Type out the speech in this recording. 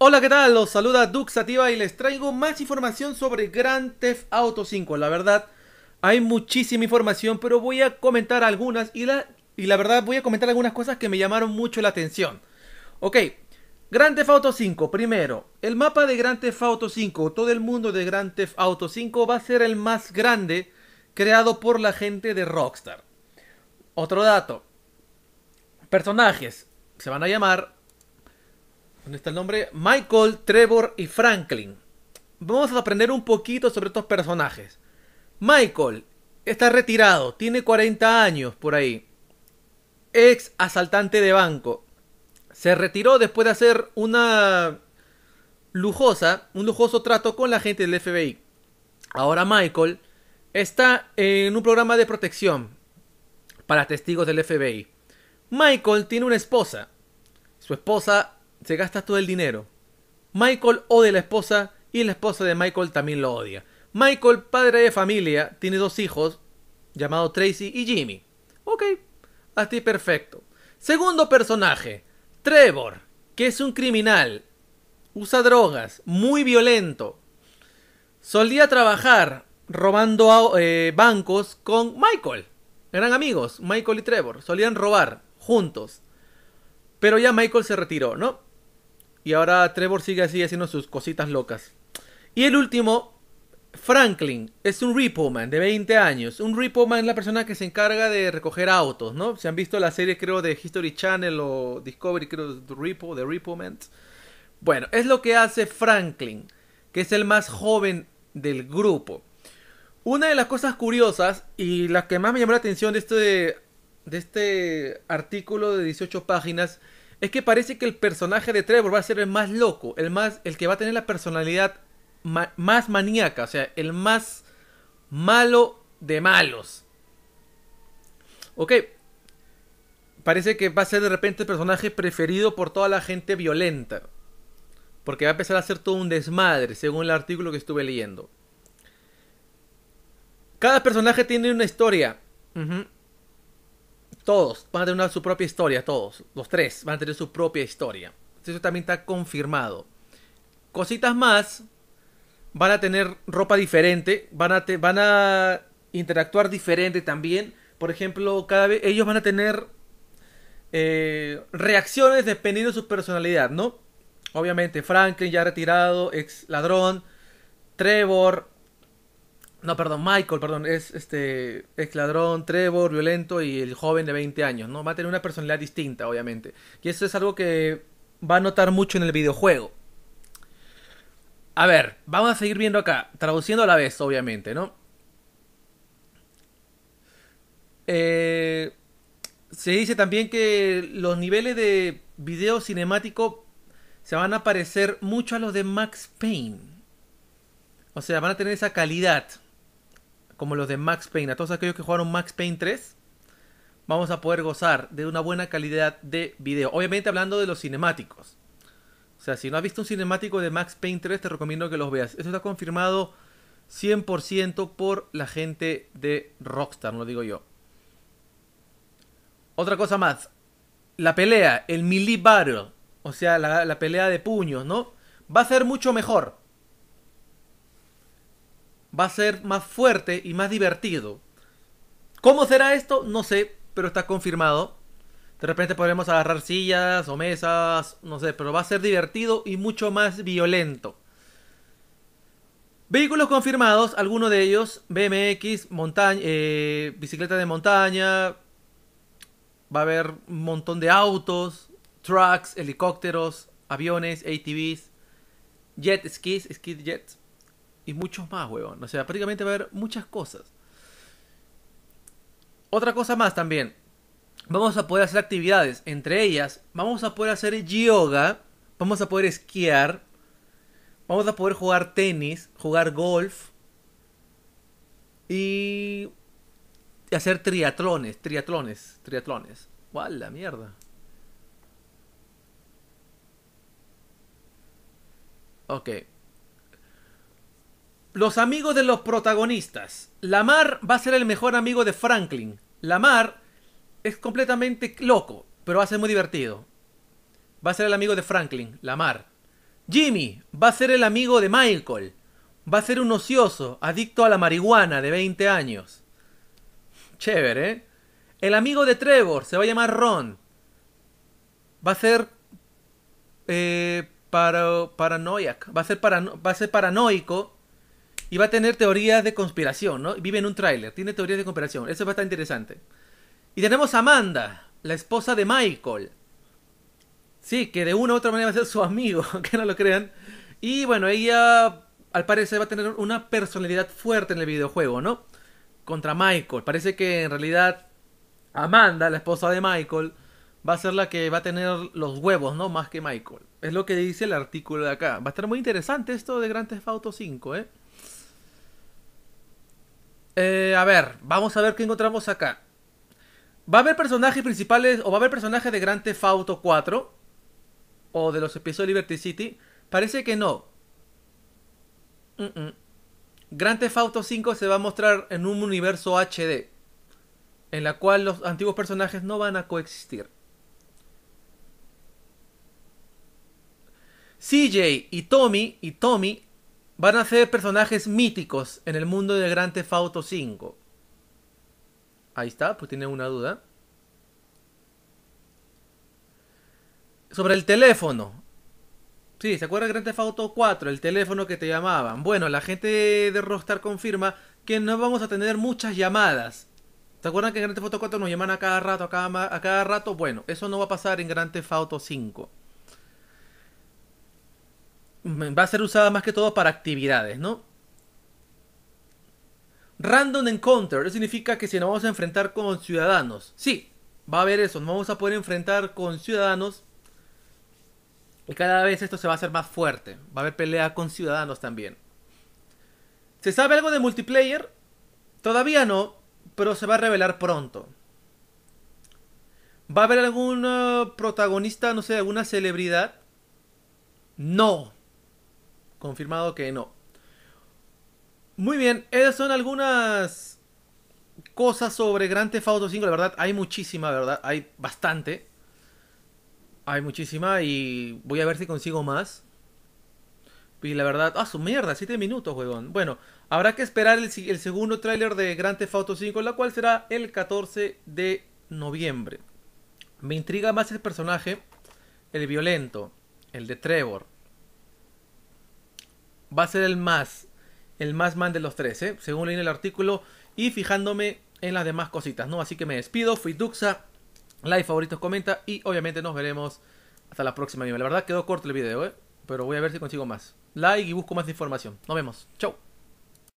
Hola, ¿qué tal? Los saluda Duxativa y les traigo más información sobre Grand Theft Auto 5. La verdad, hay muchísima información, pero voy a comentar algunas y la, y la verdad voy a comentar algunas cosas que me llamaron mucho la atención. Ok, Grand Theft Auto 5, primero, el mapa de Grand Theft Auto 5, todo el mundo de Grand Theft Auto 5 va a ser el más grande creado por la gente de Rockstar. Otro dato, personajes, se van a llamar ¿Dónde está el nombre? Michael, Trevor y Franklin. Vamos a aprender un poquito sobre estos personajes. Michael está retirado, tiene 40 años por ahí. Ex asaltante de banco. Se retiró después de hacer una lujosa, un lujoso trato con la gente del FBI. Ahora Michael está en un programa de protección para testigos del FBI. Michael tiene una esposa. Su esposa se gasta todo el dinero. Michael odia a la esposa y la esposa de Michael también lo odia. Michael, padre de familia, tiene dos hijos llamados Tracy y Jimmy. Ok, a ti perfecto. Segundo personaje, Trevor, que es un criminal, usa drogas, muy violento. Solía trabajar robando eh, bancos con Michael. Eran amigos, Michael y Trevor. Solían robar juntos. Pero ya Michael se retiró, ¿no? Y ahora Trevor sigue así haciendo sus cositas locas. Y el último, Franklin, es un repo man de 20 años. Un repo man es la persona que se encarga de recoger autos, ¿no? Se han visto la serie, creo, de History Channel o Discovery, creo, de Repo, de Repo Man. Bueno, es lo que hace Franklin, que es el más joven del grupo. Una de las cosas curiosas y la que más me llamó la atención de este, de este artículo de 18 páginas es que parece que el personaje de Trevor va a ser el más loco, el más el que va a tener la personalidad más maníaca, o sea, el más malo de malos. Ok, parece que va a ser de repente el personaje preferido por toda la gente violenta. Porque va a empezar a ser todo un desmadre, según el artículo que estuve leyendo. Cada personaje tiene una historia todos van a tener su propia historia, todos. Los tres van a tener su propia historia. Eso también está confirmado. Cositas más. Van a tener ropa diferente. Van a, van a interactuar diferente también. Por ejemplo, cada vez ellos van a tener eh, reacciones dependiendo de su personalidad, ¿no? Obviamente, Franklin ya retirado, ex ladrón. Trevor, no, perdón, Michael, perdón, es este ex ladrón, Trevor, violento y el joven de 20 años, ¿no? Va a tener una personalidad distinta, obviamente. Y eso es algo que va a notar mucho en el videojuego. A ver, vamos a seguir viendo acá, traduciendo a la vez, obviamente, ¿no? Eh, se dice también que los niveles de video cinemático se van a parecer mucho a los de Max Payne. O sea, van a tener esa calidad como los de Max Payne, a todos aquellos que jugaron Max Payne 3, vamos a poder gozar de una buena calidad de video. Obviamente hablando de los cinemáticos. O sea, si no has visto un cinemático de Max Payne 3, te recomiendo que los veas. Eso está confirmado 100% por la gente de Rockstar, no lo digo yo. Otra cosa más. La pelea, el melee battle. O sea, la, la pelea de puños, ¿no? Va a ser mucho mejor va a ser más fuerte y más divertido. ¿Cómo será esto? No sé, pero está confirmado. De repente podremos agarrar sillas o mesas, no sé, pero va a ser divertido y mucho más violento. Vehículos confirmados, algunos de ellos, BMX, montaña, eh, bicicleta de montaña, va a haber un montón de autos, trucks, helicópteros, aviones, ATVs, jet skis, ski jets y muchos más, huevón. O sea, prácticamente va a haber muchas cosas. Otra cosa más también. Vamos a poder hacer actividades. Entre ellas, vamos a poder hacer yoga. Vamos a poder esquiar. Vamos a poder jugar tenis, jugar golf. Y hacer triatlones, triatlones, triatlones. ¡Guau, la mierda! Ok. Los amigos de los protagonistas. Lamar va a ser el mejor amigo de Franklin. Lamar es completamente loco, pero va a ser muy divertido. Va a ser el amigo de Franklin, Lamar. Jimmy va a ser el amigo de Michael. Va a ser un ocioso, adicto a la marihuana de 20 años. Chévere, ¿eh? El amigo de Trevor se va a llamar Ron. Va a ser eh, para, Va a ser, va a ser paranoico y va a tener teorías de conspiración, ¿no? Vive en un tráiler, tiene teorías de conspiración. Eso va a interesante. Y tenemos a Amanda, la esposa de Michael. Sí, que de una u otra manera va a ser su amigo, que no lo crean. Y bueno, ella al parecer va a tener una personalidad fuerte en el videojuego, ¿no? Contra Michael. Parece que en realidad Amanda, la esposa de Michael, va a ser la que va a tener los huevos, ¿no? Más que Michael. Es lo que dice el artículo de acá. Va a estar muy interesante esto de Grand Theft Auto 5, ¿eh? Eh, a ver, vamos a ver qué encontramos acá. ¿Va a haber personajes principales o va a haber personajes de Grand Theft Auto 4? ¿O de los episodios de Liberty City? Parece que no. grande Grand Theft Auto 5 se va a mostrar en un universo HD. En la cual los antiguos personajes no van a coexistir. CJ y Tommy y Tommy van a ser personajes míticos en el mundo de Grand Theft Auto 5. Ahí está, pues tiene una duda. Sobre el teléfono. Sí, ¿se acuerda Grand Theft Auto 4? El teléfono que te llamaban. Bueno, la gente de Rockstar confirma que no vamos a tener muchas llamadas. ¿Se acuerdan que en Grand Theft Auto 4 nos llaman a cada rato, a cada, rato? Bueno, eso no va a pasar en Grand Theft Auto 5. Mm, va a ser usada más que todo para actividades, ¿no? Random Encounter, eso significa que si nos vamos a enfrentar con ciudadanos, sí, va a haber eso, nos vamos a poder enfrentar con ciudadanos y cada vez esto se va a hacer más fuerte, va a haber pelea con ciudadanos también. ¿Se sabe algo de multiplayer? Todavía no, pero se va a revelar pronto. ¿Va a haber algún protagonista, no sé, alguna celebridad? No, confirmado que no. Muy bien, esas son algunas cosas sobre Grand Theft Auto 5, la verdad hay muchísima, ¿verdad? Hay bastante. Hay muchísima y voy a ver si consigo más. Y la verdad, ah, su mierda, 7 minutos, huevón. Bueno, habrá que esperar el, segundo tráiler de Grand Theft Auto 5, la cual será el 14 de noviembre. Me intriga más el personaje, el violento, el de Trevor va a ser el más, el más man de los tres, ¿eh? según leí en el artículo y fijándome en las demás cositas, ¿no? Así que me despido, fui Duxa, like, favoritos, comenta y obviamente nos veremos hasta la próxima nivel La verdad quedó corto el video, ¿eh? pero voy a ver si consigo más. Like y busco más información. Nos vemos. Chau.